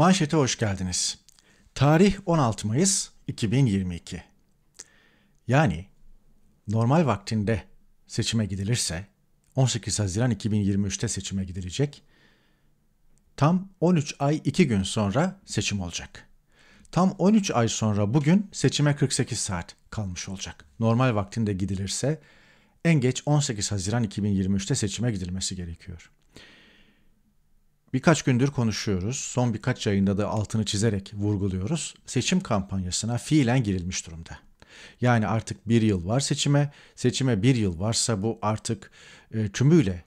Manşete hoş geldiniz. Tarih 16 Mayıs 2022. Yani normal vaktinde seçime gidilirse 18 Haziran 2023'te seçime gidilecek. Tam 13 ay 2 gün sonra seçim olacak. Tam 13 ay sonra bugün seçime 48 saat kalmış olacak. Normal vaktinde gidilirse en geç 18 Haziran 2023'te seçime gidilmesi gerekiyor. Birkaç gündür konuşuyoruz. Son birkaç yayında da altını çizerek vurguluyoruz. Seçim kampanyasına fiilen girilmiş durumda. Yani artık bir yıl var seçime. Seçime bir yıl varsa bu artık e, tümüyle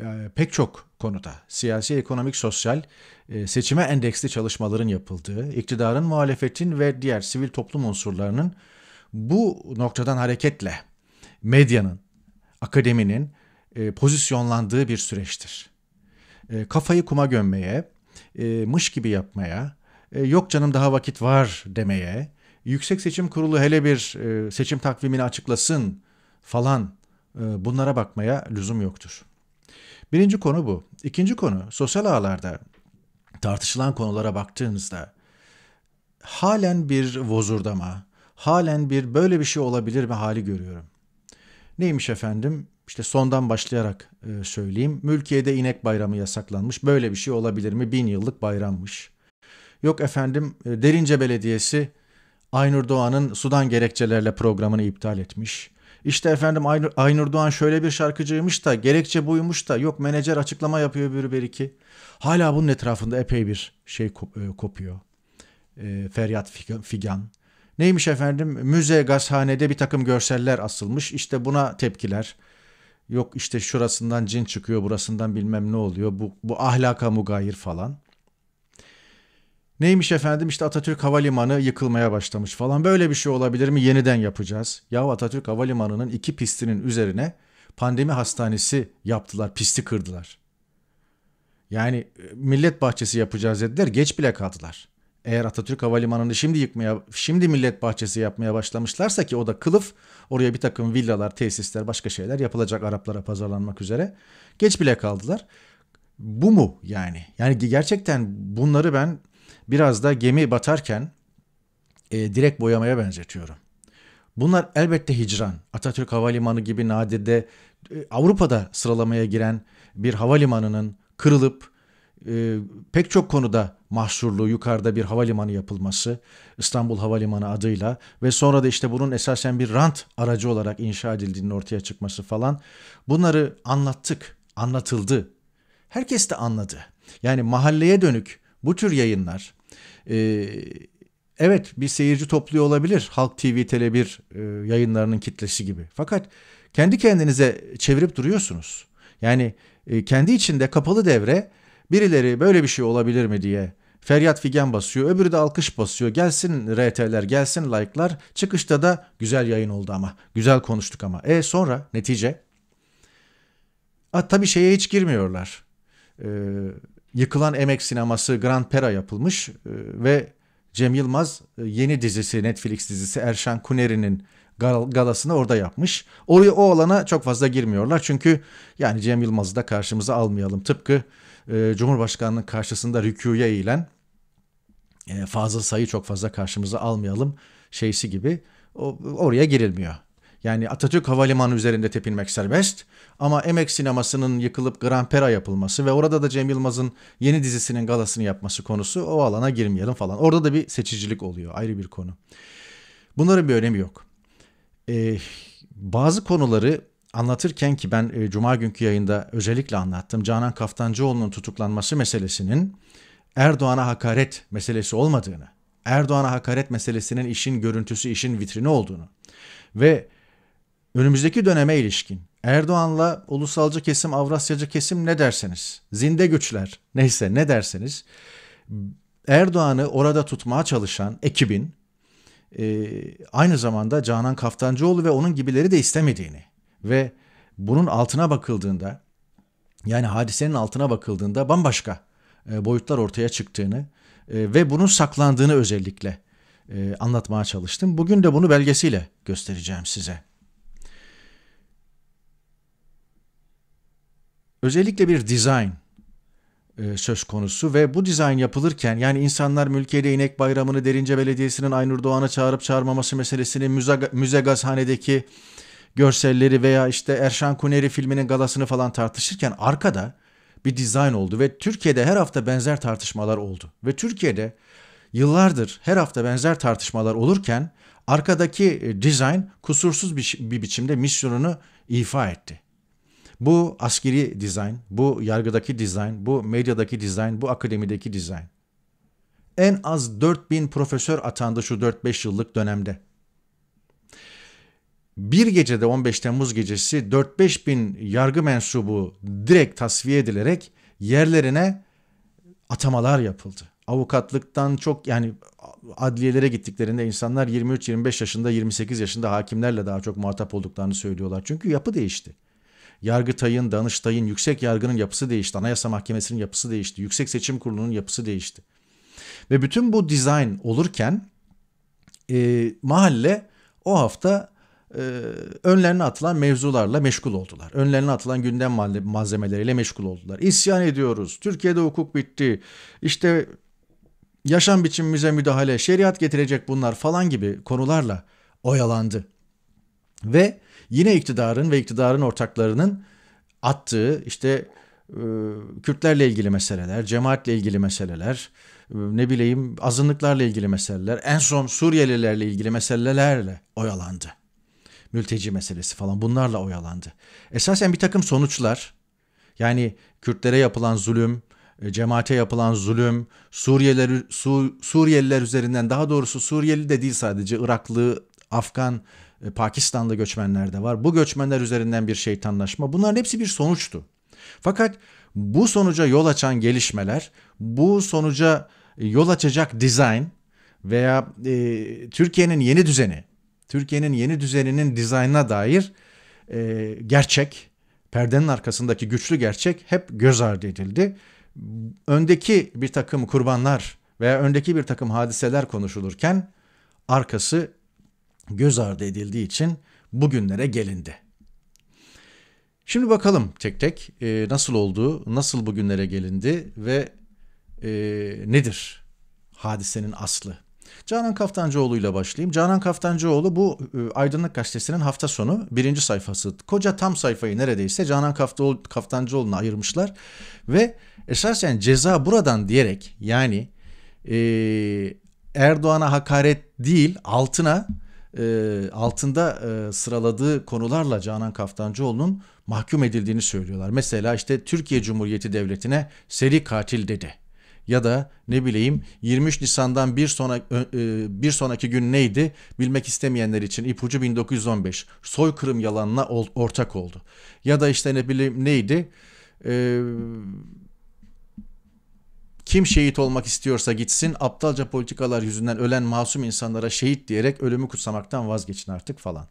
e, pek çok konuda siyasi, ekonomik, sosyal e, seçime endeksli çalışmaların yapıldığı, iktidarın, muhalefetin ve diğer sivil toplum unsurlarının bu noktadan hareketle medyanın, akademinin e, pozisyonlandığı bir süreçtir e, kafayı kuma gömmeye, e, mış gibi yapmaya, e, yok canım daha vakit var demeye, Yüksek Seçim Kurulu hele bir e, seçim takvimini açıklasın falan e, bunlara bakmaya lüzum yoktur. Birinci konu bu. İkinci konu sosyal ağlarda tartışılan konulara baktığınızda halen bir vozurdama, halen bir böyle bir şey olabilir mi hali görüyorum. Neymiş efendim? İşte sondan başlayarak e, söyleyeyim. Mülkiye'de inek bayramı yasaklanmış. Böyle bir şey olabilir mi? Bin yıllık bayrammış. Yok efendim e, Derince Belediyesi Aynur Doğan'ın Sudan gerekçelerle programını iptal etmiş. İşte efendim Aynur, Aynur Doğan şöyle bir şarkıcıymış da gerekçe buymuş da yok menajer açıklama yapıyor bir bir iki. Hala bunun etrafında epey bir şey e, kopuyor. E, feryat figan. Neymiş efendim müze gazhanede bir takım görseller asılmış işte buna tepkiler. Yok işte şurasından cin çıkıyor, burasından bilmem ne oluyor. Bu, bu ahlaka mugayir falan. Neymiş efendim işte Atatürk Havalimanı yıkılmaya başlamış falan. Böyle bir şey olabilir mi? Yeniden yapacağız. Ya Atatürk Havalimanı'nın iki pistinin üzerine pandemi hastanesi yaptılar, pisti kırdılar. Yani e, millet bahçesi yapacağız dediler, geç bile kaldılar. Eğer Atatürk Havalimanı'nı şimdi yıkmaya, şimdi millet bahçesi yapmaya başlamışlarsa ki o da kılıf, oraya bir takım villalar, tesisler, başka şeyler yapılacak Araplara pazarlanmak üzere. Geç bile kaldılar. Bu mu yani? Yani gerçekten bunları ben biraz da gemi batarken e, direkt boyamaya benzetiyorum. Bunlar elbette hicran. Atatürk Havalimanı gibi nadide e, Avrupa'da sıralamaya giren bir havalimanının kırılıp e, pek çok konuda mahsurlu yukarıda bir havalimanı yapılması İstanbul Havalimanı adıyla ve sonra da işte bunun esasen bir rant aracı olarak inşa edildiğinin ortaya çıkması falan bunları anlattık, anlatıldı. Herkes de anladı. Yani mahalleye dönük bu tür yayınlar e, evet bir seyirci topluyor olabilir Halk TV Tele1 e, yayınlarının kitlesi gibi. Fakat kendi kendinize çevirip duruyorsunuz. Yani e, kendi içinde kapalı devre Birileri böyle bir şey olabilir mi diye feryat figen basıyor. Öbürü de alkış basıyor. Gelsin RT'ler, gelsin like'lar. Çıkışta da güzel yayın oldu ama. Güzel konuştuk ama. E sonra netice? A, tabii şeye hiç girmiyorlar. E, yıkılan emek sineması Grand Pera yapılmış e, ve Cem Yılmaz e, yeni dizisi Netflix dizisi Erşan Kuneri'nin galasını orada yapmış. Oraya o alana çok fazla girmiyorlar çünkü yani Cem Yılmaz'ı da karşımıza almayalım. Tıpkı e, ee, Cumhurbaşkanı'nın karşısında rüküye eğilen e, fazla sayı çok fazla karşımıza almayalım şeysi gibi o, oraya girilmiyor. Yani Atatürk Havalimanı üzerinde tepinmek serbest ama Emek sinemasının yıkılıp Grand Pera yapılması ve orada da Cem Yılmaz'ın yeni dizisinin galasını yapması konusu o alana girmeyelim falan. Orada da bir seçicilik oluyor ayrı bir konu. Bunların bir önemi yok. Ee, bazı konuları anlatırken ki ben e, cuma günkü yayında özellikle anlattım. Canan Kaftancıoğlu'nun tutuklanması meselesinin Erdoğan'a hakaret meselesi olmadığını, Erdoğan'a hakaret meselesinin işin görüntüsü, işin vitrini olduğunu ve önümüzdeki döneme ilişkin Erdoğan'la ulusalcı kesim, Avrasyacı kesim ne derseniz, zinde güçler neyse ne derseniz Erdoğan'ı orada tutmaya çalışan ekibin e, aynı zamanda Canan Kaftancıoğlu ve onun gibileri de istemediğini ve bunun altına bakıldığında yani hadisenin altına bakıldığında bambaşka e, boyutlar ortaya çıktığını e, ve bunun saklandığını özellikle e, anlatmaya çalıştım. Bugün de bunu belgesiyle göstereceğim size. Özellikle bir dizayn söz konusu ve bu dizayn yapılırken yani insanlar Mülkiye'de inek Bayramı'nı Derince Belediyesi'nin Aynur Doğan'ı çağırıp çağırmaması meselesini müze, müze gazhanedeki görselleri veya işte Erşan Kuneri filminin galasını falan tartışırken arkada bir dizayn oldu ve Türkiye'de her hafta benzer tartışmalar oldu. Ve Türkiye'de yıllardır her hafta benzer tartışmalar olurken arkadaki e, dizayn kusursuz bir, bir biçimde misyonunu ifa etti. Bu askeri dizayn, bu yargıdaki dizayn, bu medyadaki dizayn, bu akademideki dizayn. En az 4000 profesör atandı şu 4-5 yıllık dönemde bir gecede 15 Temmuz gecesi 4-5 bin yargı mensubu direkt tasfiye edilerek yerlerine atamalar yapıldı. Avukatlıktan çok yani adliyelere gittiklerinde insanlar 23-25 yaşında 28 yaşında hakimlerle daha çok muhatap olduklarını söylüyorlar. Çünkü yapı değişti. Yargıtay'ın, Danıştay'ın, Yüksek Yargı'nın yapısı değişti. Anayasa Mahkemesi'nin yapısı değişti. Yüksek Seçim Kurulu'nun yapısı değişti. Ve bütün bu dizayn olurken e, mahalle o hafta e, önlerine atılan mevzularla meşgul oldular. Önlerine atılan gündem malzemeleriyle meşgul oldular. İsyan ediyoruz. Türkiye'de hukuk bitti. İşte yaşam biçimimize müdahale, şeriat getirecek bunlar falan gibi konularla oyalandı. Ve yine iktidarın ve iktidarın ortaklarının attığı işte e, Kürtlerle ilgili meseleler, cemaatle ilgili meseleler, e, ne bileyim azınlıklarla ilgili meseleler, en son Suriyelilerle ilgili meselelerle oyalandı mülteci meselesi falan bunlarla oyalandı. Esasen bir takım sonuçlar yani Kürtlere yapılan zulüm, e, cemaate yapılan zulüm, Suriyeliler, Su, Suriyeliler üzerinden daha doğrusu Suriyeli de değil sadece Iraklı, Afgan, e, Pakistanlı göçmenler de var. Bu göçmenler üzerinden bir şeytanlaşma bunların hepsi bir sonuçtu. Fakat bu sonuca yol açan gelişmeler, bu sonuca yol açacak dizayn veya e, Türkiye'nin yeni düzeni Türkiye'nin yeni düzeninin dizaynına dair e, gerçek, perdenin arkasındaki güçlü gerçek hep göz ardı edildi. Öndeki bir takım kurbanlar veya öndeki bir takım hadiseler konuşulurken arkası göz ardı edildiği için bugünlere gelindi. Şimdi bakalım tek tek e, nasıl oldu, nasıl bugünlere gelindi ve e, nedir hadisenin aslı? Canan Kaftancıoğlu ile başlayayım. Canan Kaftancıoğlu bu e, Aydınlık Gazetesi'nin hafta sonu birinci sayfası. Koca tam sayfayı neredeyse Canan Kaftancıoğlu'na ayırmışlar. Ve esasen ceza buradan diyerek yani e, Erdoğan'a hakaret değil altına e, altında e, sıraladığı konularla Canan Kaftancıoğlu'nun mahkum edildiğini söylüyorlar. Mesela işte Türkiye Cumhuriyeti Devleti'ne seri katil dedi ya da ne bileyim 23 Nisan'dan bir sonra e, bir sonraki gün neydi bilmek istemeyenler için ipucu 1915 soykırım yalanına ortak oldu. Ya da işte ne bileyim neydi e, kim şehit olmak istiyorsa gitsin aptalca politikalar yüzünden ölen masum insanlara şehit diyerek ölümü kutsamaktan vazgeçin artık falan.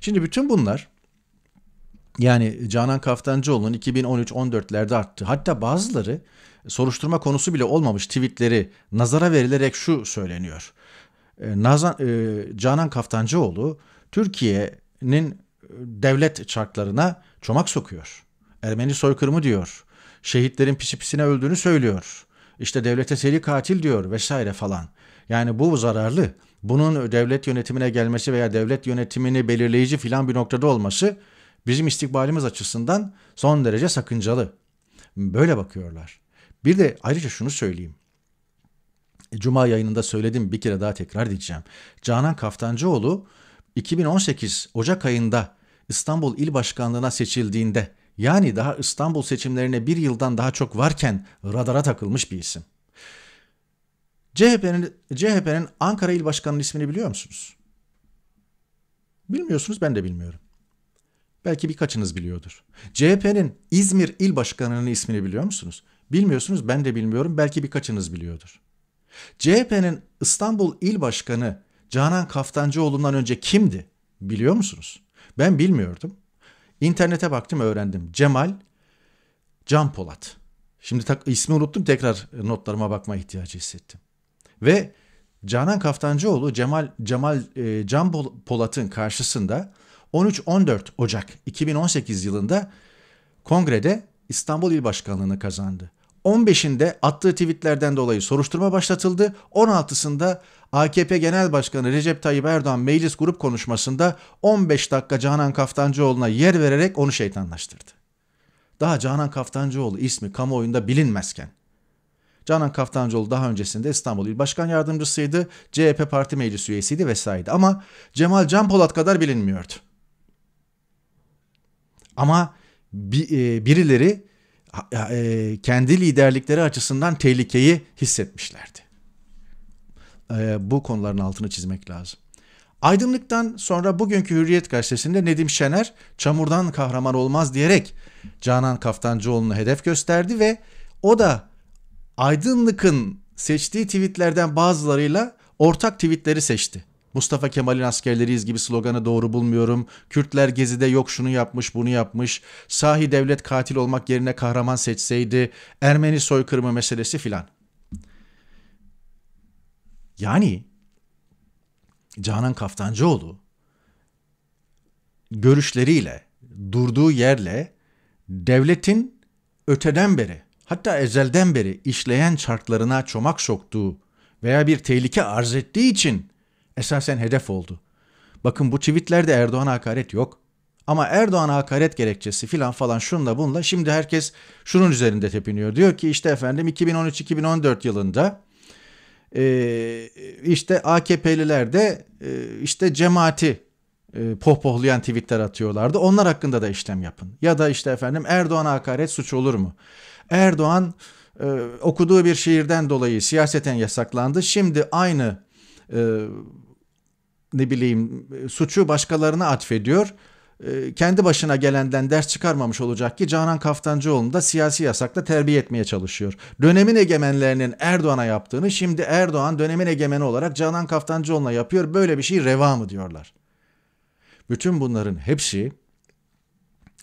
Şimdi bütün bunlar yani Canan Kaftancıoğlu'nun 2013-14'lerde arttı. Hatta bazıları soruşturma konusu bile olmamış tweetleri nazara verilerek şu söyleniyor. E, Nazan, e, Canan Kaftancıoğlu Türkiye'nin e, devlet çarklarına çomak sokuyor. Ermeni soykırımı diyor. Şehitlerin pisi pisine öldüğünü söylüyor. İşte devlete seri katil diyor vesaire falan. Yani bu zararlı. Bunun devlet yönetimine gelmesi veya devlet yönetimini belirleyici filan bir noktada olması bizim istikbalimiz açısından son derece sakıncalı. Böyle bakıyorlar. Bir de ayrıca şunu söyleyeyim. E, Cuma yayınında söyledim bir kere daha tekrar diyeceğim. Canan Kaftancıoğlu 2018 Ocak ayında İstanbul İl Başkanlığı'na seçildiğinde yani daha İstanbul seçimlerine bir yıldan daha çok varken radara takılmış bir isim. CHP'nin CHP'nin Ankara İl Başkanı'nın ismini biliyor musunuz? Bilmiyorsunuz ben de bilmiyorum. Belki birkaçınız biliyordur. CHP'nin İzmir İl Başkanı'nın ismini biliyor musunuz? Bilmiyorsunuz ben de bilmiyorum belki birkaçınız biliyordur. CHP'nin İstanbul İl Başkanı Canan Kaftancıoğlu'ndan önce kimdi biliyor musunuz? Ben bilmiyordum. İnternete baktım öğrendim. Cemal Can Polat. Şimdi tak, ismi unuttum tekrar notlarıma bakma ihtiyacı hissettim. Ve Canan Kaftancıoğlu Cemal Cemal e, Can Polat'ın karşısında 13-14 Ocak 2018 yılında kongrede İstanbul İl Başkanlığı'nı kazandı. 15'inde attığı tweetlerden dolayı soruşturma başlatıldı. 16'sında AKP Genel Başkanı Recep Tayyip Erdoğan meclis grup konuşmasında 15 dakika Canan Kaftancıoğlu'na yer vererek onu şeytanlaştırdı. Daha Canan Kaftancıoğlu ismi kamuoyunda bilinmezken Canan Kaftancıoğlu daha öncesinde İstanbul İl Başkan Yardımcısıydı, CHP Parti Meclis üyesiydi vesaire ama Cemal Canpolat kadar bilinmiyordu. Ama e, birileri e, kendi liderlikleri açısından tehlikeyi hissetmişlerdi. E, bu konuların altını çizmek lazım. Aydınlıktan sonra bugünkü Hürriyet gazetesinde Nedim Şener çamurdan kahraman olmaz diyerek Canan Kaftancıoğlu'nu hedef gösterdi ve o da Aydınlık'ın seçtiği tweetlerden bazılarıyla ortak tweetleri seçti. Mustafa Kemal'in askerleriyiz gibi sloganı doğru bulmuyorum. Kürtler gezide yok şunu yapmış bunu yapmış. Sahi devlet katil olmak yerine kahraman seçseydi. Ermeni soykırımı meselesi filan. Yani Canan Kaftancıoğlu görüşleriyle, durduğu yerle devletin öteden beri hatta ezelden beri işleyen çarklarına çomak soktuğu veya bir tehlike arz ettiği için esasen hedef oldu. Bakın bu tweetlerde Erdoğan'a hakaret yok. Ama Erdoğan'a hakaret gerekçesi filan falan şunla bunla şimdi herkes şunun üzerinde tepiniyor. Diyor ki işte efendim 2013-2014 yılında e, işte AKP'liler de e, işte cemaati e, pohpohlayan tweetler atıyorlardı. Onlar hakkında da işlem yapın. Ya da işte efendim Erdoğan'a hakaret suç olur mu? Erdoğan e, okuduğu bir şiirden dolayı siyaseten yasaklandı. Şimdi aynı e, ne bileyim e, suçu başkalarına atfediyor. E, kendi başına gelenden ders çıkarmamış olacak ki Canan Kaftancıoğlu'nu da siyasi yasakla terbiye etmeye çalışıyor. Dönemin egemenlerinin Erdoğan'a yaptığını şimdi Erdoğan dönemin egemeni olarak Canan Kaftancıoğlu'na yapıyor. Böyle bir şey reva mı diyorlar. Bütün bunların hepsi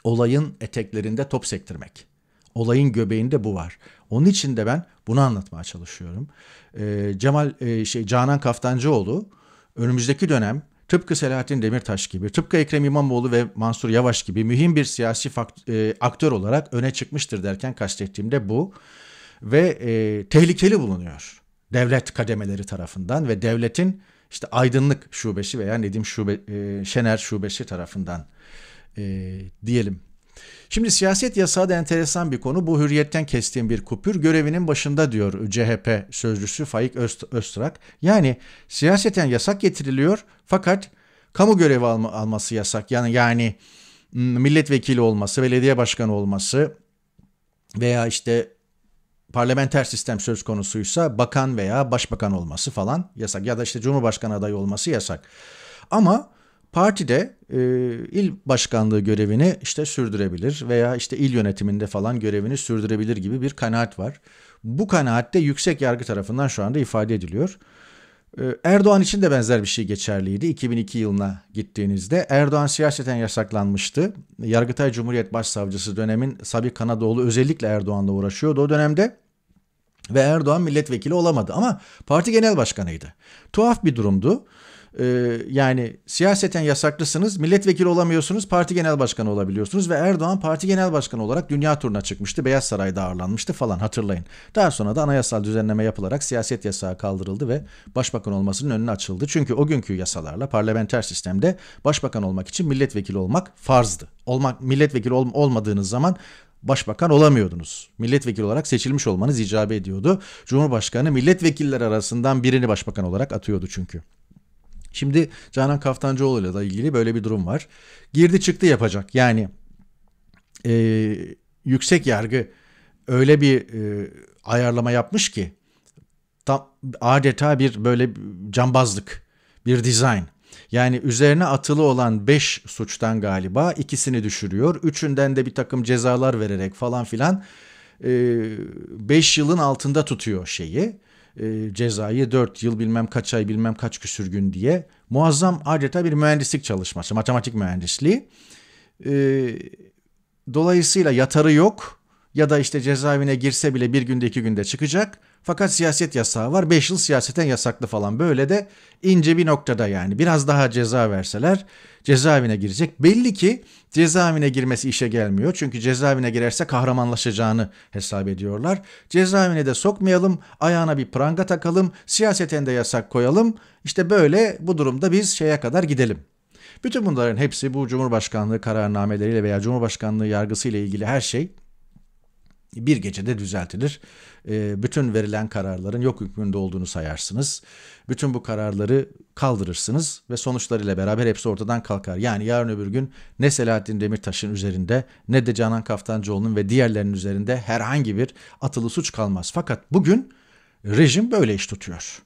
olayın eteklerinde top sektirmek. Olayın göbeğinde bu var. Onun için de ben bunu anlatmaya çalışıyorum. Ee, Cemal e, şey Canan Kaftancıoğlu önümüzdeki dönem tıpkı Selahattin Demirtaş gibi, tıpkı Ekrem İmamoğlu ve Mansur Yavaş gibi mühim bir siyasi e, aktör olarak öne çıkmıştır derken kastettiğim de bu. Ve e, tehlikeli bulunuyor devlet kademeleri tarafından ve devletin işte Aydınlık Şubesi veya Nedim Şube, e, Şener Şubesi tarafından e, diyelim. Şimdi siyaset yasağı da enteresan bir konu. Bu hürriyetten kestiğim bir kupür görevinin başında diyor CHP sözcüsü Faik Öztrak. Yani siyaseten yasak getiriliyor fakat kamu görevi alma, alması yasak. Yani yani milletvekili olması, belediye başkanı olması veya işte parlamenter sistem söz konusuysa bakan veya başbakan olması falan yasak ya da işte cumhurbaşkanı adayı olması yasak. Ama partide e, il başkanlığı görevini işte sürdürebilir veya işte il yönetiminde falan görevini sürdürebilir gibi bir kanaat var. Bu kanaatte yüksek yargı tarafından şu anda ifade ediliyor. E, Erdoğan için de benzer bir şey geçerliydi. 2002 yılına gittiğinizde Erdoğan siyaseten yasaklanmıştı. Yargıtay Cumhuriyet Başsavcısı dönemin Sabi Kanadoğlu özellikle Erdoğan'la uğraşıyordu o dönemde. Ve Erdoğan milletvekili olamadı ama parti genel başkanıydı. Tuhaf bir durumdu e, yani siyaseten yasaklısınız, milletvekili olamıyorsunuz, parti genel başkanı olabiliyorsunuz ve Erdoğan parti genel başkanı olarak dünya turuna çıkmıştı. Beyaz Saray'da ağırlanmıştı falan hatırlayın. Daha sonra da anayasal düzenleme yapılarak siyaset yasağı kaldırıldı ve başbakan olmasının önüne açıldı. Çünkü o günkü yasalarla parlamenter sistemde başbakan olmak için milletvekili olmak farzdı. Olmak milletvekili ol, olmadığınız zaman başbakan olamıyordunuz. Milletvekili olarak seçilmiş olmanız icap ediyordu. Cumhurbaşkanı milletvekiller arasından birini başbakan olarak atıyordu çünkü. Şimdi Canan Kaftancıoğlu ile ilgili böyle bir durum var. Girdi çıktı yapacak. Yani e, yüksek yargı öyle bir e, ayarlama yapmış ki tam adeta bir böyle cambazlık, bir dizayn. Yani üzerine atılı olan 5 suçtan galiba ikisini düşürüyor. Üçünden de bir takım cezalar vererek falan filan 5 e, yılın altında tutuyor şeyi. E, cezayı 4 yıl bilmem kaç ay bilmem kaç küsür gün diye muazzam adeta bir mühendislik çalışması, matematik mühendisliği. E, dolayısıyla yatarı yok ya da işte cezaevine girse bile bir günde iki günde çıkacak fakat siyaset yasağı var. 5 yıl siyaseten yasaklı falan. Böyle de ince bir noktada yani. Biraz daha ceza verseler cezaevine girecek. Belli ki cezaevine girmesi işe gelmiyor. Çünkü cezaevine girerse kahramanlaşacağını hesap ediyorlar. Cezaevine de sokmayalım. Ayağına bir pranga takalım. Siyaseten de yasak koyalım. İşte böyle bu durumda biz şeye kadar gidelim. Bütün bunların hepsi bu Cumhurbaşkanlığı kararnameleriyle veya Cumhurbaşkanlığı yargısıyla ilgili her şey bir gecede düzeltilir. Ee, bütün verilen kararların yok hükmünde olduğunu sayarsınız. Bütün bu kararları kaldırırsınız ve sonuçlarıyla beraber hepsi ortadan kalkar. Yani yarın öbür gün ne Selahattin Demirtaş'ın üzerinde ne de Canan Kaftancıoğlu'nun ve diğerlerinin üzerinde herhangi bir atılı suç kalmaz. Fakat bugün rejim böyle iş tutuyor.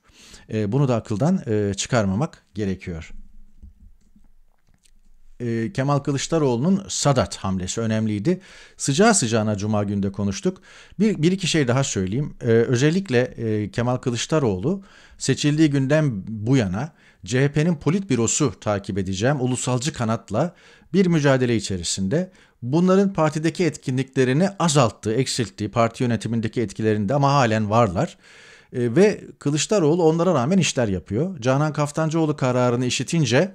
Ee, bunu da akıldan e, çıkarmamak gerekiyor e, Kemal Kılıçdaroğlu'nun Sadat hamlesi önemliydi. Sıcağı sıcağına Cuma günde konuştuk. Bir, bir iki şey daha söyleyeyim. E, özellikle e, Kemal Kılıçdaroğlu seçildiği günden bu yana CHP'nin politbirosu takip edeceğim ulusalcı kanatla bir mücadele içerisinde bunların partideki etkinliklerini azalttı, eksiltti, parti yönetimindeki etkilerinde ama halen varlar. E, ve Kılıçdaroğlu onlara rağmen işler yapıyor. Canan Kaftancıoğlu kararını işitince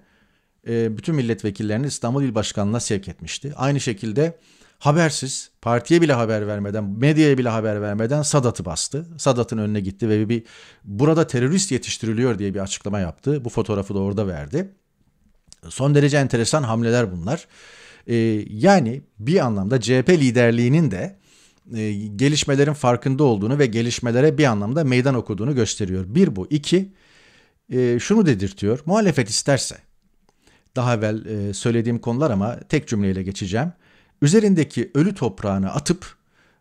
e, bütün milletvekillerini İstanbul İl Başkanlığı'na sevk etmişti. Aynı şekilde habersiz, partiye bile haber vermeden, medyaya bile haber vermeden Sadat'ı bastı. Sadat'ın önüne gitti ve bir burada terörist yetiştiriliyor diye bir açıklama yaptı. Bu fotoğrafı da orada verdi. Son derece enteresan hamleler bunlar. E, yani bir anlamda CHP liderliğinin de e, gelişmelerin farkında olduğunu ve gelişmelere bir anlamda meydan okuduğunu gösteriyor. Bir bu. İki, e, şunu dedirtiyor. Muhalefet isterse daha evvel e, söylediğim konular ama tek cümleyle geçeceğim. Üzerindeki ölü toprağını atıp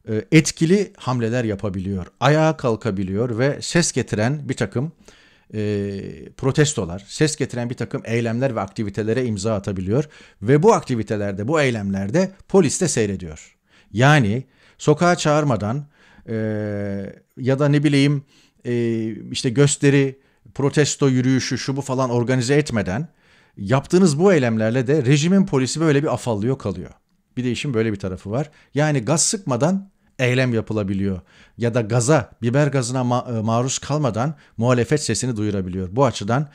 e, etkili hamleler yapabiliyor, ayağa kalkabiliyor ve ses getiren bir takım e, protestolar, ses getiren bir takım eylemler ve aktivitelere imza atabiliyor ve bu aktivitelerde, bu eylemlerde polis de seyrediyor. Yani sokağa çağırmadan ya da ne bileyim işte gösteri, protesto yürüyüşü şu bu falan organize etmeden yaptığınız bu eylemlerle de rejimin polisi böyle bir afallıyor kalıyor. Bir de işin böyle bir tarafı var. Yani gaz sıkmadan eylem yapılabiliyor ya da gaza, biber gazına ma- e, maruz kalmadan muhalefet sesini duyurabiliyor. Bu açıdan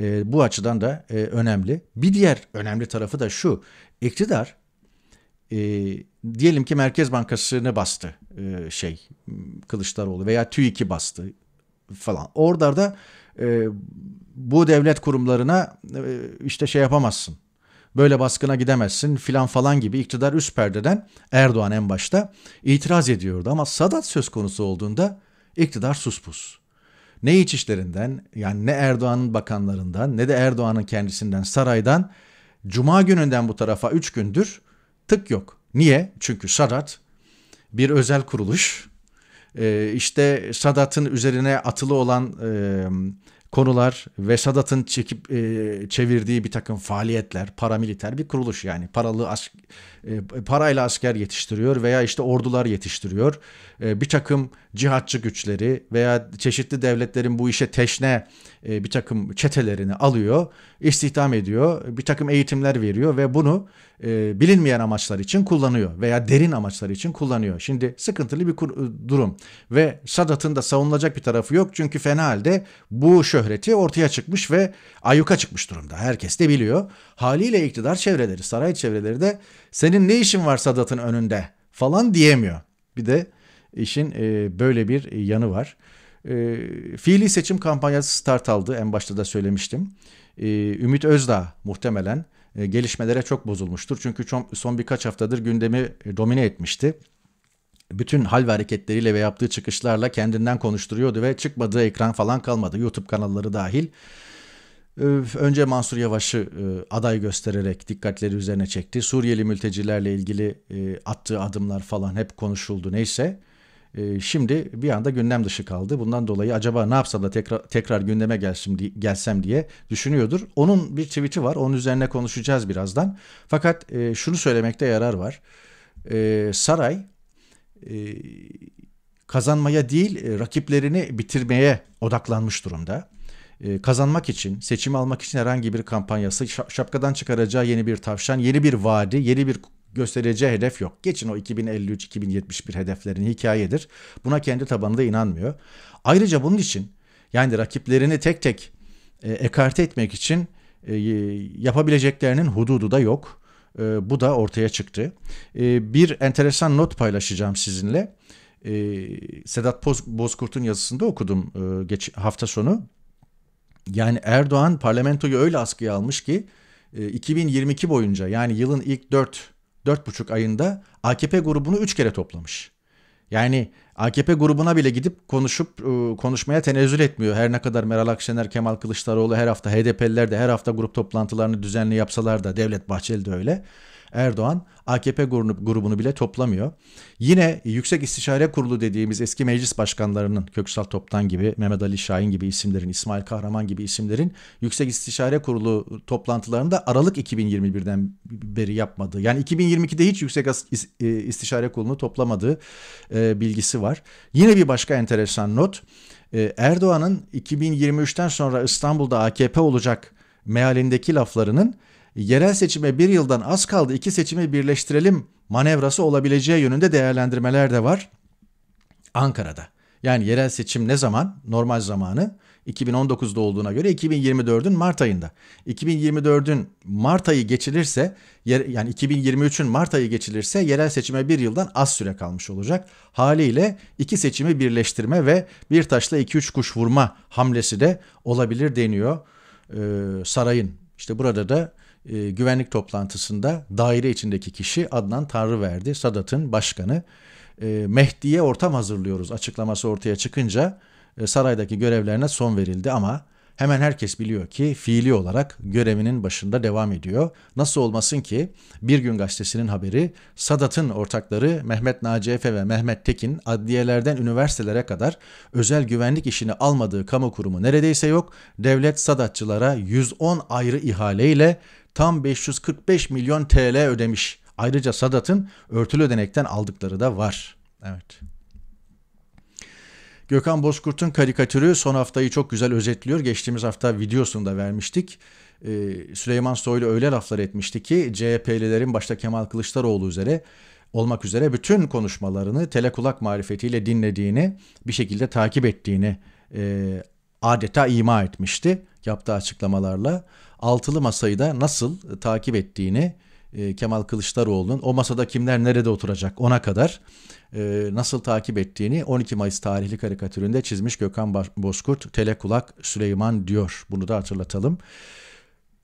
e, bu açıdan da e, önemli. Bir diğer önemli tarafı da şu. İktidar e, diyelim ki Merkez Bankası'nı bastı e, şey Kılıçdaroğlu veya TÜİK'i bastı falan. Orada da e, bu devlet kurumlarına e, işte şey yapamazsın. Böyle baskına gidemezsin filan falan gibi iktidar üst perdeden Erdoğan en başta itiraz ediyordu ama Sadat söz konusu olduğunda iktidar suspus. Ne İçişlerinden yani ne Erdoğan'ın bakanlarından ne de Erdoğan'ın kendisinden saraydan cuma gününden bu tarafa 3 gündür tık yok. Niye? Çünkü Sadat bir özel kuruluş. Ee, işte Sadat'ın üzerine atılı olan e, konular ve Sadat'ın çekip e, çevirdiği bir takım faaliyetler, paramiliter bir kuruluş yani paralı ask, e, parayla asker yetiştiriyor veya işte ordular yetiştiriyor. E, bir takım cihatçı güçleri veya çeşitli devletlerin bu işe teşne e, bir takım çetelerini alıyor, istihdam ediyor, bir takım eğitimler veriyor ve bunu e, bilinmeyen amaçlar için kullanıyor veya derin amaçlar için kullanıyor. Şimdi sıkıntılı bir e, durum ve Sadat'ın da savunulacak bir tarafı yok çünkü fena halde bu şu şöhreti ortaya çıkmış ve ayyuka çıkmış durumda. Herkes de biliyor. Haliyle iktidar çevreleri, saray çevreleri de senin ne işin var Sadat'ın önünde falan diyemiyor. Bir de işin e, böyle bir yanı var. E, fiili seçim kampanyası start aldı. En başta da söylemiştim. E, Ümit Özdağ muhtemelen e, gelişmelere çok bozulmuştur. Çünkü son birkaç haftadır gündemi e, domine etmişti bütün hal ve hareketleriyle ve yaptığı çıkışlarla kendinden konuşturuyordu ve çıkmadığı ekran falan kalmadı. YouTube kanalları dahil. Önce Mansur Yavaş'ı e, aday göstererek dikkatleri üzerine çekti. Suriyeli mültecilerle ilgili e, attığı adımlar falan hep konuşuldu neyse. E, şimdi bir anda gündem dışı kaldı. Bundan dolayı acaba ne yapsa da tekrar, tekrar gündeme gelsin, gelsem diye düşünüyordur. Onun bir tweet'i var. Onun üzerine konuşacağız birazdan. Fakat şunu söylemekte yarar var. Saray e, kazanmaya değil e, rakiplerini bitirmeye odaklanmış durumda. E, kazanmak için, seçimi almak için herhangi bir kampanyası, şapkadan çıkaracağı yeni bir tavşan, yeni bir vaadi, yeni bir göstereceği hedef yok. Geçin o 2053-2071 hedeflerin hikayedir. Buna kendi tabanında inanmıyor. Ayrıca bunun için yani rakiplerini tek tek e, ekarte etmek için e, yapabileceklerinin hududu da yok. E, bu da ortaya çıktı. E, bir enteresan not paylaşacağım sizinle. E, Sedat Boz, Bozkurt'un yazısında okudum e, geç, hafta sonu. Yani Erdoğan parlamentoyu öyle askıya almış ki e, 2022 boyunca yani yılın ilk 4 4,5 ayında AKP grubunu 3 kere toplamış. Yani AKP grubuna bile gidip konuşup e, konuşmaya tenezzül etmiyor. Her ne kadar Meral Akşener, Kemal Kılıçdaroğlu her hafta HDP'liler de her hafta grup toplantılarını düzenli yapsalar da Devlet Bahçeli de öyle. Erdoğan AKP grubunu bile toplamıyor. Yine Yüksek İstişare Kurulu dediğimiz eski meclis başkanlarının Köksal Toptan gibi, Mehmet Ali Şahin gibi isimlerin, İsmail Kahraman gibi isimlerin Yüksek İstişare Kurulu toplantılarında Aralık 2021'den beri yapmadığı, yani 2022'de hiç Yüksek e, İstişare Kurulu'nu toplamadığı e, bilgisi var. Yine bir başka enteresan not. E, Erdoğan'ın 2023'ten sonra İstanbul'da AKP olacak mealindeki laflarının yerel seçime bir yıldan az kaldı iki seçimi birleştirelim manevrası olabileceği yönünde değerlendirmeler de var Ankara'da. Yani yerel seçim ne zaman? Normal zamanı 2019'da olduğuna göre 2024'ün Mart ayında. 2024'ün Mart ayı geçilirse yani 2023'ün Mart ayı geçilirse yerel seçime bir yıldan az süre kalmış olacak. Haliyle iki seçimi birleştirme ve bir taşla iki üç kuş vurma hamlesi de olabilir deniyor ee, sarayın. İşte burada da e, güvenlik toplantısında daire içindeki kişi Adnan Tanrıverdi, Sadat'ın başkanı. E, Mehdi'ye ortam hazırlıyoruz açıklaması ortaya çıkınca e, saraydaki görevlerine son verildi ama Hemen herkes biliyor ki fiili olarak görevinin başında devam ediyor. Nasıl olmasın ki Bir Gün Gazetesi'nin haberi Sadat'ın ortakları Mehmet Naci Efe ve Mehmet Tekin adliyelerden üniversitelere kadar özel güvenlik işini almadığı kamu kurumu neredeyse yok. Devlet Sadatçılara 110 ayrı ihaleyle tam 545 milyon TL ödemiş. Ayrıca Sadat'ın örtülü ödenekten aldıkları da var. Evet. Gökhan Bozkurt'un karikatürü son haftayı çok güzel özetliyor. Geçtiğimiz hafta videosunu da vermiştik. Ee, Süleyman Soylu öyle laflar etmişti ki CHP'lilerin başta Kemal Kılıçdaroğlu üzere olmak üzere bütün konuşmalarını telekulak marifetiyle dinlediğini, bir şekilde takip ettiğini e, adeta ima etmişti yaptığı açıklamalarla. Altılı masayı da nasıl takip ettiğini, e, Kemal Kılıçdaroğlu'nun o masada kimler nerede oturacak ona kadar e, nasıl takip ettiğini 12 Mayıs tarihli karikatüründe çizmiş Gökhan Bozkurt Telekulak Süleyman diyor. Bunu da hatırlatalım.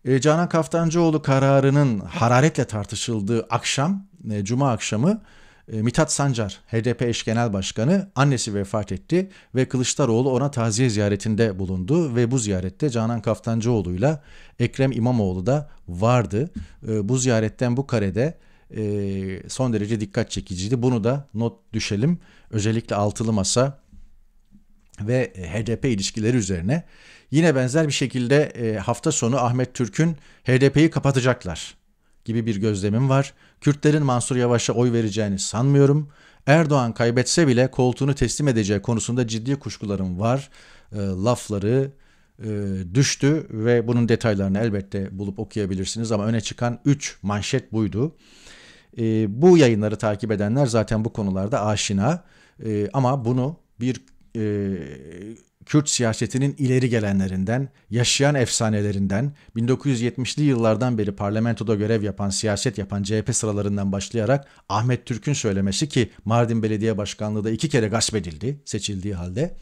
E, Canan Kaftancıoğlu kararının hararetle tartışıldığı akşam, e, cuma akşamı e, Mithat Sancar, HDP eş genel başkanı, annesi vefat etti ve Kılıçdaroğlu ona taziye ziyaretinde bulundu ve bu ziyarette Canan Kaftancıoğlu'yla Ekrem İmamoğlu da vardı. E, bu ziyaretten bu karede e, son derece dikkat çekiciydi. Bunu da not düşelim. Özellikle altılı masa ve HDP ilişkileri üzerine. Yine benzer bir şekilde e, hafta sonu Ahmet Türk'ün HDP'yi kapatacaklar gibi bir gözlemim var. Kürtlerin Mansur Yavaş'a oy vereceğini sanmıyorum. Erdoğan kaybetse bile koltuğunu teslim edeceği konusunda ciddi kuşkularım var. E, lafları e, düştü ve bunun detaylarını elbette bulup okuyabilirsiniz ama öne çıkan 3 manşet buydu. E, bu yayınları takip edenler zaten bu konularda aşina e, ama bunu bir e, Kürt siyasetinin ileri gelenlerinden, yaşayan efsanelerinden, 1970'li yıllardan beri parlamentoda görev yapan, siyaset yapan CHP sıralarından başlayarak Ahmet Türk'ün söylemesi ki Mardin Belediye Başkanlığı da iki kere gasp edildi seçildiği halde.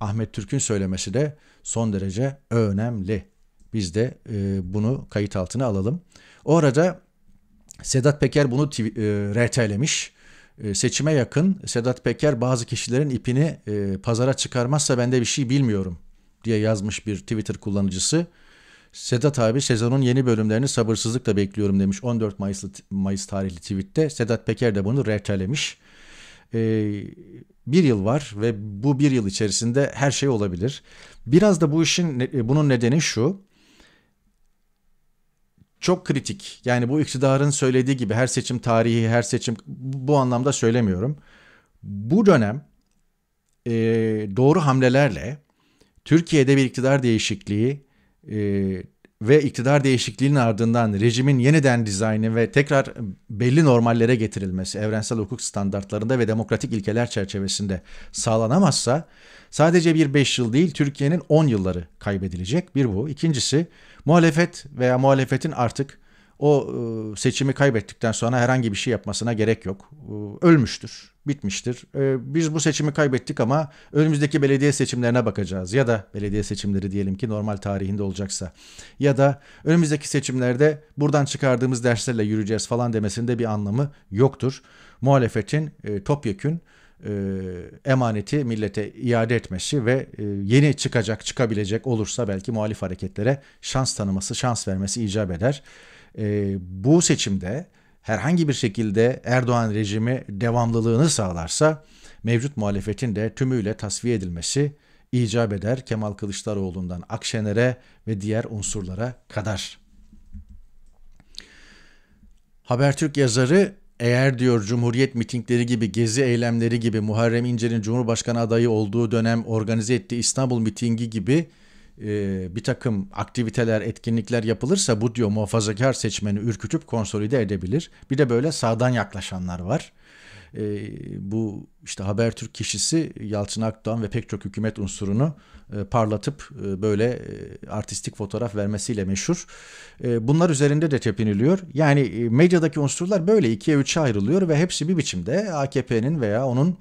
Ahmet Türk'ün söylemesi de son derece önemli. Biz de e, bunu kayıt altına alalım. O arada Sedat Peker bunu e, RT'lemiş. E, seçime yakın Sedat Peker bazı kişilerin ipini e, pazara çıkarmazsa ben de bir şey bilmiyorum diye yazmış bir Twitter kullanıcısı. Sedat abi sezonun yeni bölümlerini sabırsızlıkla bekliyorum demiş 14 Mayıs, Mayıs tarihli tweette. Sedat Peker de bunu RT'lemiş. Ee, bir yıl var ve bu bir yıl içerisinde her şey olabilir. Biraz da bu işin bunun nedeni şu çok kritik. Yani bu iktidarın söylediği gibi her seçim tarihi, her seçim bu anlamda söylemiyorum. Bu dönem e, doğru hamlelerle Türkiye'de bir iktidar değişikliği e, ve iktidar değişikliğinin ardından rejimin yeniden dizaynı ve tekrar belli normallere getirilmesi evrensel hukuk standartlarında ve demokratik ilkeler çerçevesinde sağlanamazsa sadece bir 5 yıl değil Türkiye'nin 10 yılları kaybedilecek. Bir bu. İkincisi muhalefet veya muhalefetin artık o ıı, seçimi kaybettikten sonra herhangi bir şey yapmasına gerek yok. Ölmüştür bitmiştir. Ee, biz bu seçimi kaybettik ama önümüzdeki belediye seçimlerine bakacağız ya da belediye seçimleri diyelim ki normal tarihinde olacaksa ya da önümüzdeki seçimlerde buradan çıkardığımız derslerle yürüyeceğiz falan demesinde bir anlamı yoktur. Muhalefetin e, topyekün e, emaneti millete iade etmesi ve e, yeni çıkacak çıkabilecek olursa belki muhalif hareketlere şans tanıması şans vermesi icap eder. E, bu seçimde herhangi bir şekilde Erdoğan rejimi devamlılığını sağlarsa mevcut muhalefetin de tümüyle tasfiye edilmesi icap eder Kemal Kılıçdaroğlu'ndan Akşener'e ve diğer unsurlara kadar. Habertürk yazarı eğer diyor Cumhuriyet mitingleri gibi, gezi eylemleri gibi, Muharrem İnce'nin Cumhurbaşkanı adayı olduğu dönem organize ettiği İstanbul mitingi gibi e, bir takım aktiviteler, etkinlikler yapılırsa bu diyor muhafazakar seçmeni ürkütüp konsolide edebilir. Bir de böyle sağdan yaklaşanlar var. E, bu işte Habertürk kişisi Yalçın Akdoğan ve pek çok hükümet unsurunu e, parlatıp e, böyle e, artistik fotoğraf vermesiyle meşhur. E, bunlar üzerinde de tepiniliyor. Yani e, medyadaki unsurlar böyle ikiye üçe ayrılıyor ve hepsi bir biçimde AKP'nin veya onun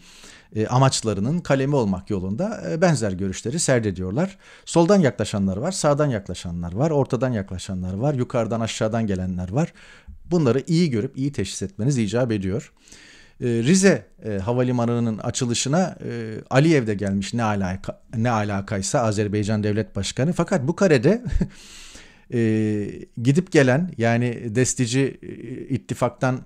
e, amaçlarının kalemi olmak yolunda e, benzer görüşleri serdediyorlar. Soldan yaklaşanlar var, sağdan yaklaşanlar var, ortadan yaklaşanlar var, yukarıdan aşağıdan gelenler var. Bunları iyi görüp iyi teşhis etmeniz icap ediyor. E, Rize Havalimanı'nın açılışına Aliyev de gelmiş ne alaka ne alakaysa Azerbaycan Devlet Başkanı fakat bu karede e, gidip gelen yani destici ittifaktan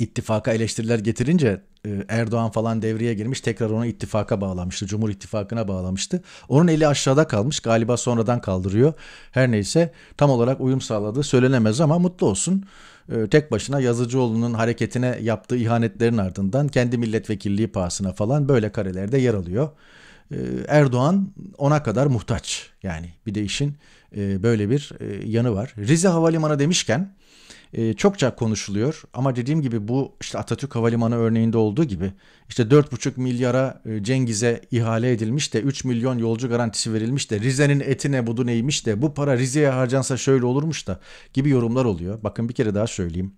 ittifaka eleştiriler getirince e, Erdoğan falan devreye girmiş tekrar onu ittifaka bağlamıştı. Cumhur İttifakı'na bağlamıştı. Onun eli aşağıda kalmış galiba sonradan kaldırıyor. Her neyse tam olarak uyum sağladığı söylenemez ama mutlu olsun. E, tek başına Yazıcıoğlu'nun hareketine yaptığı ihanetlerin ardından kendi milletvekilliği pahasına falan böyle karelerde yer alıyor. E, Erdoğan ona kadar muhtaç yani bir de işin böyle bir yanı var. Rize Havalimanı demişken ee, çokça konuşuluyor. Ama dediğim gibi bu işte Atatürk Havalimanı örneğinde olduğu gibi işte 4,5 milyara e, Cengiz'e ihale edilmiş de 3 milyon yolcu garantisi verilmiş de Rize'nin etine budu neymiş de bu para Rize'ye harcansa şöyle olurmuş da gibi yorumlar oluyor. Bakın bir kere daha söyleyeyim.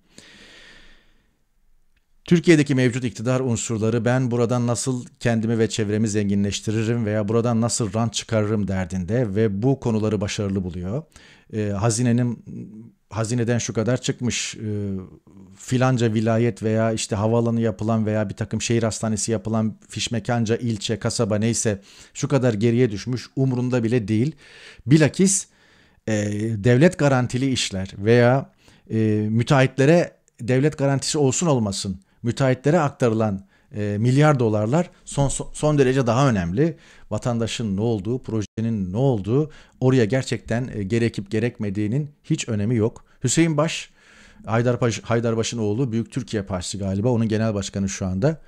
Türkiye'deki mevcut iktidar unsurları ben buradan nasıl kendimi ve çevremi zenginleştiririm veya buradan nasıl rant çıkarırım derdinde ve bu konuları başarılı buluyor. E, hazinenin hazineden şu kadar çıkmış ee, filanca vilayet veya işte havaalanı yapılan veya bir takım şehir hastanesi yapılan fişmekanca ilçe kasaba neyse şu kadar geriye düşmüş umrunda bile değil. Bilakis e, devlet garantili işler veya e, müteahhitlere devlet garantisi olsun olmasın müteahhitlere aktarılan e, milyar dolarlar son son derece daha önemli vatandaşın ne olduğu, projenin ne olduğu, oraya gerçekten e, gerekip gerekmediğinin hiç önemi yok. Hüseyin Baş, Haydarbaş, Haydarbaş'ın oğlu Büyük Türkiye Partisi galiba, onun genel başkanı şu anda.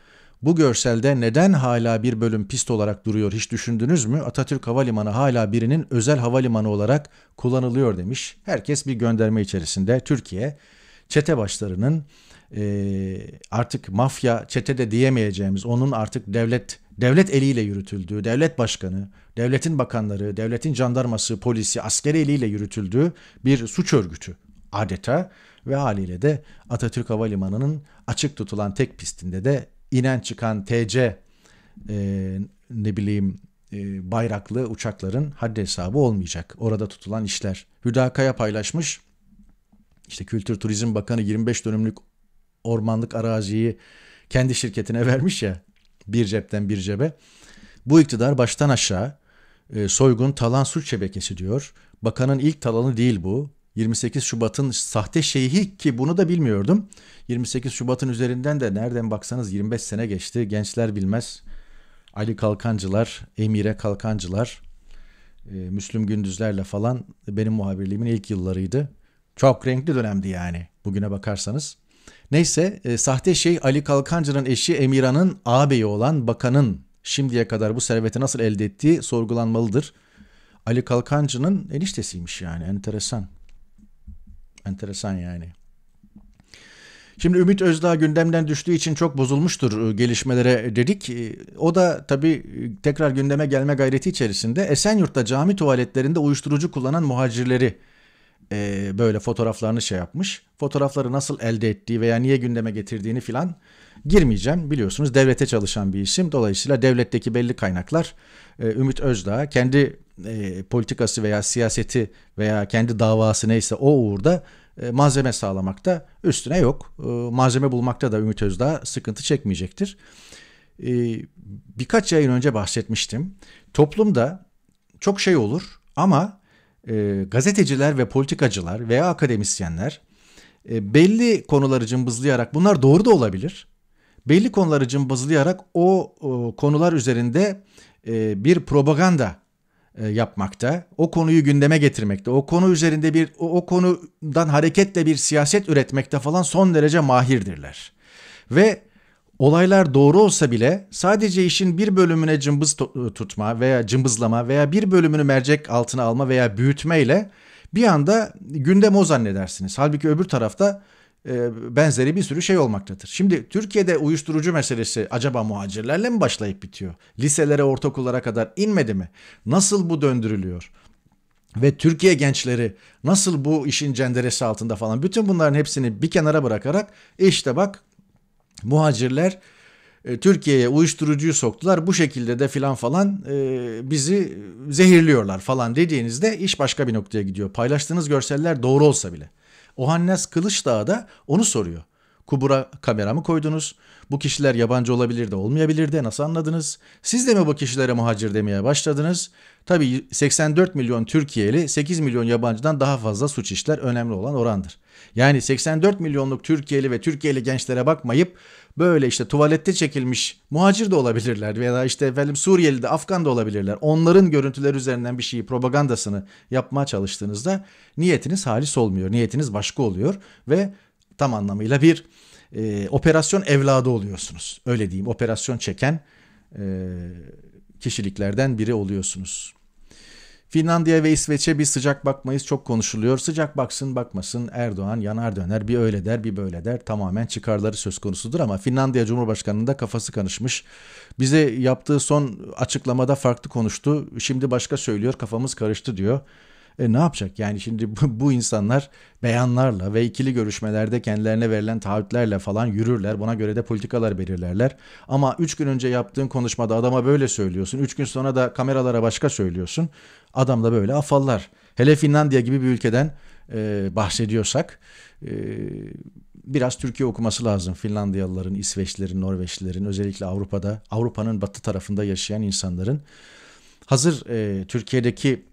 Bu görselde neden hala bir bölüm pist olarak duruyor hiç düşündünüz mü? Atatürk Havalimanı hala birinin özel havalimanı olarak kullanılıyor demiş. Herkes bir gönderme içerisinde. Türkiye çete başlarının e, artık mafya çete de diyemeyeceğimiz onun artık devlet devlet eliyle yürütüldüğü, devlet başkanı, devletin bakanları, devletin jandarması, polisi, askeri eliyle yürütüldüğü bir suç örgütü adeta ve haliyle de Atatürk Havalimanı'nın açık tutulan tek pistinde de inen çıkan TC e, ne bileyim e, bayraklı uçakların haddi hesabı olmayacak. Orada tutulan işler. Hüdakaya paylaşmış. işte Kültür Turizm Bakanı 25 dönümlük ormanlık araziyi kendi şirketine vermiş ya bir cepten bir cebe. Bu iktidar baştan aşağı e, soygun talan suç şebekesi diyor. Bakanın ilk talanı değil bu. 28 Şubat'ın sahte şeyhi ki bunu da bilmiyordum. 28 Şubat'ın üzerinden de nereden baksanız 25 sene geçti. Gençler bilmez. Ali Kalkancılar, Emire Kalkancılar, e, Müslüm Gündüzler'le falan benim muhabirliğimin ilk yıllarıydı. Çok renkli dönemdi yani bugüne bakarsanız. Neyse e, sahte şey Ali Kalkancı'nın eşi Emira'nın ağabeyi olan bakanın şimdiye kadar bu serveti nasıl elde ettiği sorgulanmalıdır. Ali Kalkancı'nın eniştesiymiş yani enteresan. Enteresan yani. Şimdi Ümit Özdağ gündemden düştüğü için çok bozulmuştur e, gelişmelere dedik. E, o da tabii e, tekrar gündeme gelme gayreti içerisinde Esenyurt'ta cami tuvaletlerinde uyuşturucu kullanan muhacirleri e, böyle fotoğraflarını şey yapmış. Fotoğrafları nasıl elde ettiği veya niye gündeme getirdiğini filan girmeyeceğim. Biliyorsunuz devlete çalışan bir isim. Dolayısıyla devletteki belli kaynaklar e, Ümit Özdağ kendi e, politikası veya siyaseti veya kendi davası neyse o uğurda e, malzeme sağlamakta üstüne yok. E, malzeme bulmakta da Ümit Özdağ sıkıntı çekmeyecektir. E, birkaç yayın önce bahsetmiştim. Toplumda çok şey olur ama e, gazeteciler ve politikacılar veya akademisyenler e, belli konuları cımbızlayarak bunlar doğru da olabilir. Belli konuları cımbızlayarak o, o konular üzerinde e, bir propaganda e, yapmakta, o konuyu gündeme getirmekte, o konu üzerinde bir o, o konudan hareketle bir siyaset üretmekte falan son derece mahirdirler. Ve Olaylar doğru olsa bile sadece işin bir bölümüne cımbız e, tutma veya cımbızlama veya bir bölümünü mercek altına alma veya büyütmeyle bir anda gündem o zannedersiniz. Halbuki öbür tarafta e, benzeri bir sürü şey olmaktadır. Şimdi Türkiye'de uyuşturucu meselesi acaba muhacirlerle mi başlayıp bitiyor? Liselere, ortaokullara kadar inmedi mi? Nasıl bu döndürülüyor? Ve Türkiye gençleri nasıl bu işin cenderesi altında falan bütün bunların hepsini bir kenara bırakarak işte bak muhacirler e, Türkiye'ye uyuşturucuyu soktular bu şekilde de filan falan e, bizi zehirliyorlar falan dediğinizde iş başka bir noktaya gidiyor. Paylaştığınız görseller doğru olsa bile. Ohannes Kılıçdağ da onu soruyor. Kubura kameramı koydunuz. Bu kişiler yabancı olabilir de olmayabilir de nasıl anladınız? Siz de mi bu kişilere muhacir demeye başladınız? Tabii 84 milyon Türkiye'li 8 milyon yabancıdan daha fazla suç işler önemli olan orandır. Yani 84 milyonluk Türkiye'li ve Türkiye'li gençlere bakmayıp böyle işte tuvalette çekilmiş muhacir de olabilirler veya işte efendim Suriyeli de Afgan da olabilirler. Onların görüntüler üzerinden bir şeyi propagandasını yapmaya çalıştığınızda niyetiniz halis olmuyor. Niyetiniz başka oluyor ve tam anlamıyla bir e, operasyon evladı oluyorsunuz. Öyle diyeyim operasyon çeken e, kişiliklerden biri oluyorsunuz. Finlandiya ve İsveç'e bir sıcak bakmayız çok konuşuluyor. Sıcak baksın bakmasın Erdoğan yanar döner bir öyle der bir böyle der. Tamamen çıkarları söz konusudur ama Finlandiya Cumhurbaşkanı'nın da kafası karışmış. Bize yaptığı son açıklamada farklı konuştu. Şimdi başka söylüyor kafamız karıştı diyor e, ne yapacak? Yani şimdi bu, bu insanlar beyanlarla ve ikili görüşmelerde kendilerine verilen taahhütlerle falan yürürler. Buna göre de politikalar belirlerler. Ama 3 gün önce yaptığın konuşmada adama böyle söylüyorsun. 3 gün sonra da kameralara başka söylüyorsun. Adam da böyle afallar. Hele Finlandiya gibi bir ülkeden e, bahsediyorsak e, biraz Türkiye okuması lazım. Finlandiyalıların, İsveçlilerin, Norveçlilerin özellikle Avrupa'da, Avrupa'nın batı tarafında yaşayan insanların hazır e, Türkiye'deki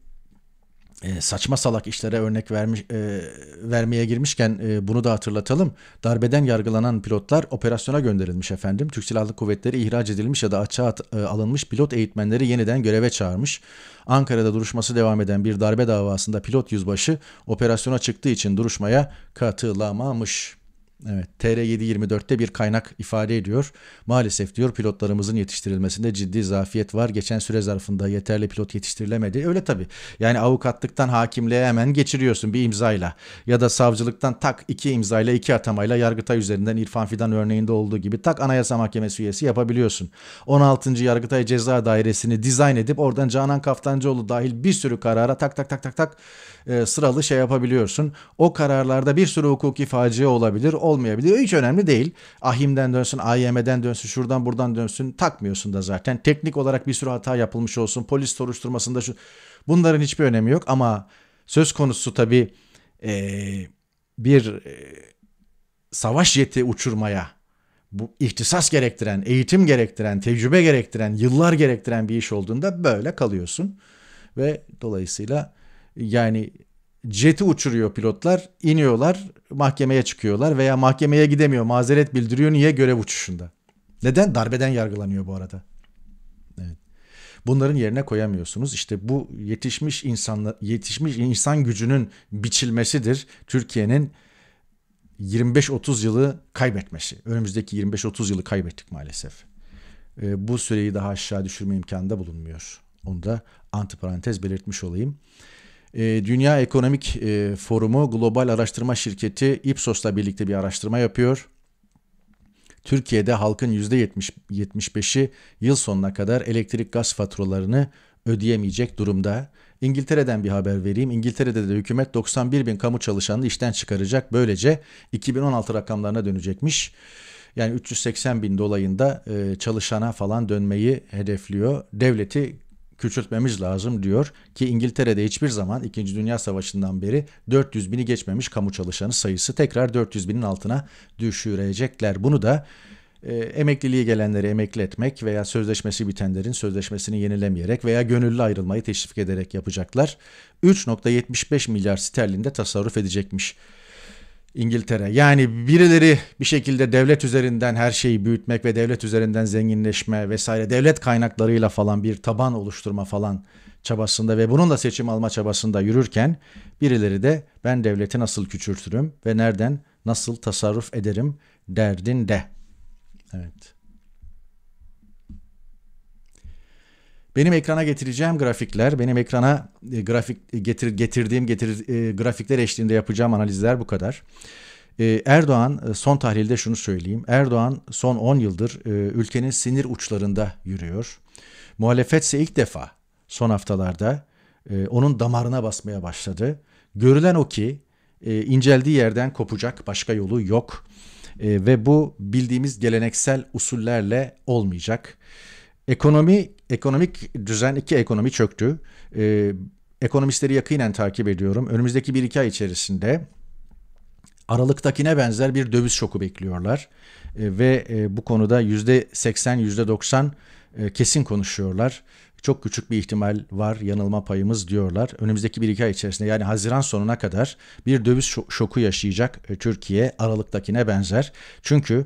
ee, saçma salak işlere örnek vermiş e, vermeye girmişken e, bunu da hatırlatalım. Darbeden yargılanan pilotlar operasyona gönderilmiş efendim. Türk Silahlı Kuvvetleri ihraç edilmiş ya da açığa at, e, alınmış pilot eğitmenleri yeniden göreve çağırmış. Ankara'da duruşması devam eden bir darbe davasında pilot yüzbaşı operasyona çıktığı için duruşmaya katılamamış. Evet, TR724'te bir kaynak ifade ediyor. Maalesef diyor pilotlarımızın yetiştirilmesinde ciddi zafiyet var. Geçen süre zarfında yeterli pilot yetiştirilemedi. Öyle tabii. Yani avukatlıktan hakimliğe hemen geçiriyorsun bir imzayla. Ya da savcılıktan tak iki imzayla iki atamayla Yargıtay üzerinden İrfan Fidan örneğinde olduğu gibi tak Anayasa Mahkemesi üyesi yapabiliyorsun. 16. Yargıtay Ceza Dairesi'ni dizayn edip oradan Canan Kaftancıoğlu dahil bir sürü karara tak tak tak tak tak e, sıralı şey yapabiliyorsun. O kararlarda bir sürü hukuki facia olabilir olmayabiliyor. Hiç önemli değil. Ahim'den dönsün, AYM'den dönsün, şuradan buradan dönsün takmıyorsun da zaten. Teknik olarak bir sürü hata yapılmış olsun. Polis soruşturmasında şu bunların hiçbir önemi yok ama söz konusu tabii e, bir e, savaş yeti uçurmaya bu ihtisas gerektiren, eğitim gerektiren, tecrübe gerektiren, yıllar gerektiren bir iş olduğunda böyle kalıyorsun. Ve dolayısıyla yani jeti uçuruyor pilotlar, iniyorlar, mahkemeye çıkıyorlar veya mahkemeye gidemiyor mazeret bildiriyor niye görev uçuşunda. Neden? Darbeden yargılanıyor bu arada. Evet. Bunların yerine koyamıyorsunuz. İşte bu yetişmiş insanla yetişmiş insan gücünün biçilmesidir. Türkiye'nin 25-30 yılı kaybetmesi. Önümüzdeki 25-30 yılı kaybettik maalesef. E, bu süreyi daha aşağı düşürme imkanında bulunmuyor. Onu da antiparantez belirtmiş olayım. Ee, Dünya Ekonomik e, Forumu Global Araştırma Şirketi Ipsos'la birlikte bir araştırma yapıyor. Türkiye'de halkın %75'i yıl sonuna kadar elektrik gaz faturalarını ödeyemeyecek durumda. İngiltere'den bir haber vereyim. İngiltere'de de hükümet 91 bin kamu çalışanını işten çıkaracak. Böylece 2016 rakamlarına dönecekmiş. Yani 380 bin dolayında e, çalışana falan dönmeyi hedefliyor. Devleti küçültmemiz lazım diyor ki İngiltere'de hiçbir zaman 2. Dünya Savaşı'ndan beri 400 bini geçmemiş kamu çalışanı sayısı tekrar 400 binin altına düşürecekler. Bunu da e, emekliliğe gelenleri emekli etmek veya sözleşmesi bitenlerin sözleşmesini yenilemeyerek veya gönüllü ayrılmayı teşvik ederek yapacaklar. 3.75 milyar sterlinde tasarruf edecekmiş. İngiltere. Yani birileri bir şekilde devlet üzerinden her şeyi büyütmek ve devlet üzerinden zenginleşme vesaire devlet kaynaklarıyla falan bir taban oluşturma falan çabasında ve bununla seçim alma çabasında yürürken birileri de ben devleti nasıl küçültürüm ve nereden nasıl tasarruf ederim derdinde. Evet. Benim ekrana getireceğim grafikler, benim ekrana e, grafik e, getir, getirdiğim getir, e, grafikler eşliğinde yapacağım analizler bu kadar. E, Erdoğan e, son tahlilde şunu söyleyeyim. Erdoğan son 10 yıldır e, ülkenin sinir uçlarında yürüyor. Muhalefetse ilk defa son haftalarda e, onun damarına basmaya başladı. Görülen o ki e, inceldiği yerden kopacak başka yolu yok e, ve bu bildiğimiz geleneksel usullerle olmayacak. Ekonomi Ekonomik düzen, iki ekonomi çöktü. E, ekonomistleri yakinen takip ediyorum. Önümüzdeki bir iki ay içerisinde Aralık'takine benzer bir döviz şoku bekliyorlar. E, ve e, bu konuda yüzde %80, %90 e, kesin konuşuyorlar. Çok küçük bir ihtimal var yanılma payımız diyorlar. Önümüzdeki bir iki ay içerisinde yani Haziran sonuna kadar bir döviz şoku yaşayacak e, Türkiye Aralık'takine benzer. Çünkü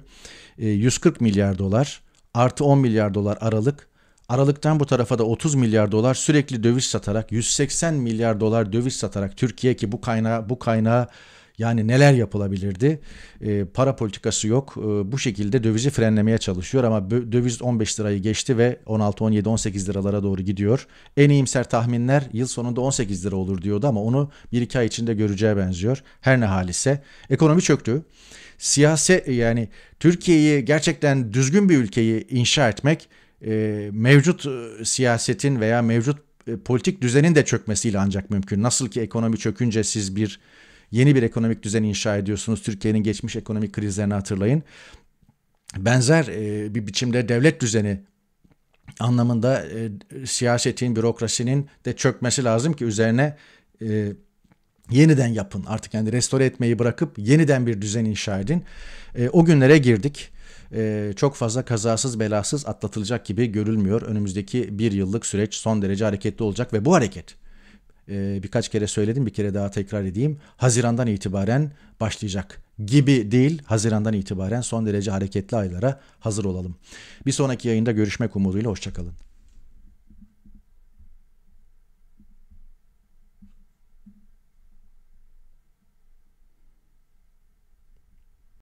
140 e, milyar dolar artı 10 milyar dolar aralık Aralıktan bu tarafa da 30 milyar dolar sürekli döviz satarak 180 milyar dolar döviz satarak Türkiye ki bu kaynağı bu kaynağı yani neler yapılabilirdi? E, para politikası yok. E, bu şekilde dövizi frenlemeye çalışıyor ama döviz 15 lirayı geçti ve 16, 17, 18 liralara doğru gidiyor. En iyimser tahminler yıl sonunda 18 lira olur diyordu ama onu 1-2 ay içinde göreceğe benziyor. Her ne hal ise ekonomi çöktü. siyaset yani Türkiye'yi gerçekten düzgün bir ülkeyi inşa etmek e, mevcut e, siyasetin veya mevcut e, politik düzenin de çökmesiyle ancak mümkün. Nasıl ki ekonomi çökünce siz bir yeni bir ekonomik düzen inşa ediyorsunuz. Türkiye'nin geçmiş ekonomik krizlerini hatırlayın. Benzer e, bir biçimde devlet düzeni anlamında e, siyasetin, bürokrasinin de çökmesi lazım ki üzerine e, yeniden yapın. Artık yani restore etmeyi bırakıp yeniden bir düzen inşa edin. E, o günlere girdik. Ee, çok fazla kazasız belasız atlatılacak gibi görülmüyor. Önümüzdeki bir yıllık süreç son derece hareketli olacak ve bu hareket e, birkaç kere söyledim bir kere daha tekrar edeyim. Hazirandan itibaren başlayacak gibi değil Haziran'dan itibaren son derece hareketli aylara hazır olalım. Bir sonraki yayında görüşmek umuduyla hoşçakalın.